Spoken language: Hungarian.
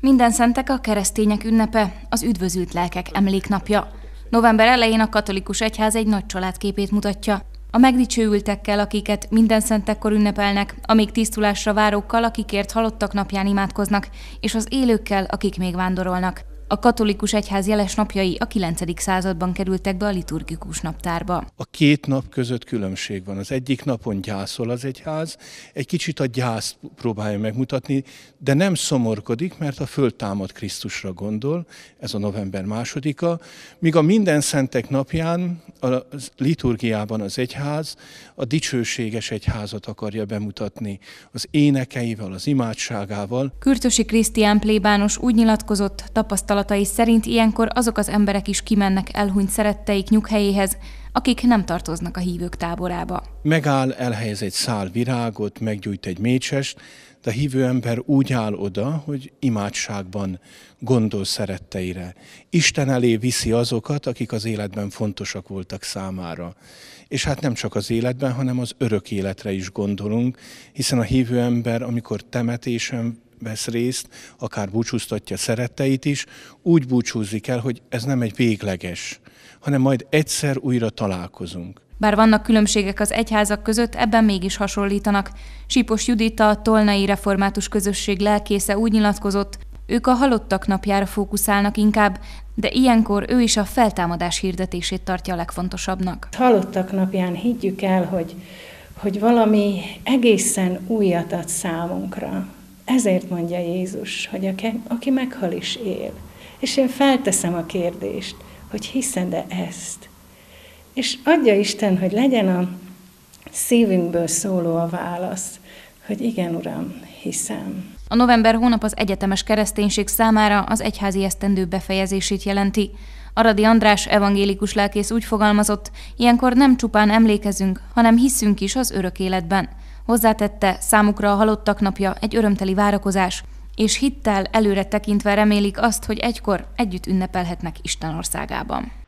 Minden szentek a keresztények ünnepe, az üdvözült lelkek emléknapja. November elején a katolikus egyház egy nagy családképét mutatja. A megdicsőültekkel, akiket minden szentekkor ünnepelnek, a még tisztulásra várókkal, akikért halottak napján imádkoznak, és az élőkkel, akik még vándorolnak. A katolikus egyház jeles napjai a 9. században kerültek be a liturgikus naptárba. A két nap között különbség van. Az egyik napon gyászol az egyház, egy kicsit a gyászt próbálja megmutatni, de nem szomorkodik, mert a föltámad Krisztusra gondol, ez a november másodika, míg a minden szentek napján a liturgiában az egyház a dicsőséges egyházat akarja bemutatni az énekeivel, az imádságával. Kürtösi Krisztián plébános úgy nyilatkozott, tapasztalatai szerint ilyenkor azok az emberek is kimennek elhunyt szeretteik nyughelyéhez, akik nem tartoznak a hívők táborába. Megáll, elhelyez egy szál virágot, meggyújt egy mécsest, de a hívő ember úgy áll oda, hogy imádságban gondol szeretteire. Isten elé viszi azokat, akik az életben fontosak voltak számára. És hát nem csak az életben, hanem az örök életre is gondolunk, hiszen a hívő ember, amikor temetésen vesz részt, akár búcsúztatja szeretteit is, úgy búcsúzik el, hogy ez nem egy végleges, hanem majd egyszer újra találkozunk. Bár vannak különbségek az egyházak között, ebben mégis hasonlítanak. Sípos Judita, a Tolnai Református Közösség lelkésze úgy nyilatkozott, ők a halottak napjára fókuszálnak inkább, de ilyenkor ő is a feltámadás hirdetését tartja a legfontosabbnak. Halottak napján higgyük el, hogy, hogy valami egészen újat ad számunkra. Ezért mondja Jézus, hogy aki meghal is él. És én felteszem a kérdést, hogy hiszen e ezt? És adja Isten, hogy legyen a szívünkből szóló a válasz, hogy igen, Uram, hiszem. A november hónap az egyetemes kereszténység számára az egyházi esztendő befejezését jelenti. Aradi András evangélikus lelkész úgy fogalmazott, ilyenkor nem csupán emlékezünk, hanem hiszünk is az örök életben. Hozzátette, számukra a halottak napja egy örömteli várakozás, és hittel előre tekintve remélik azt, hogy egykor együtt ünnepelhetnek Isten országában.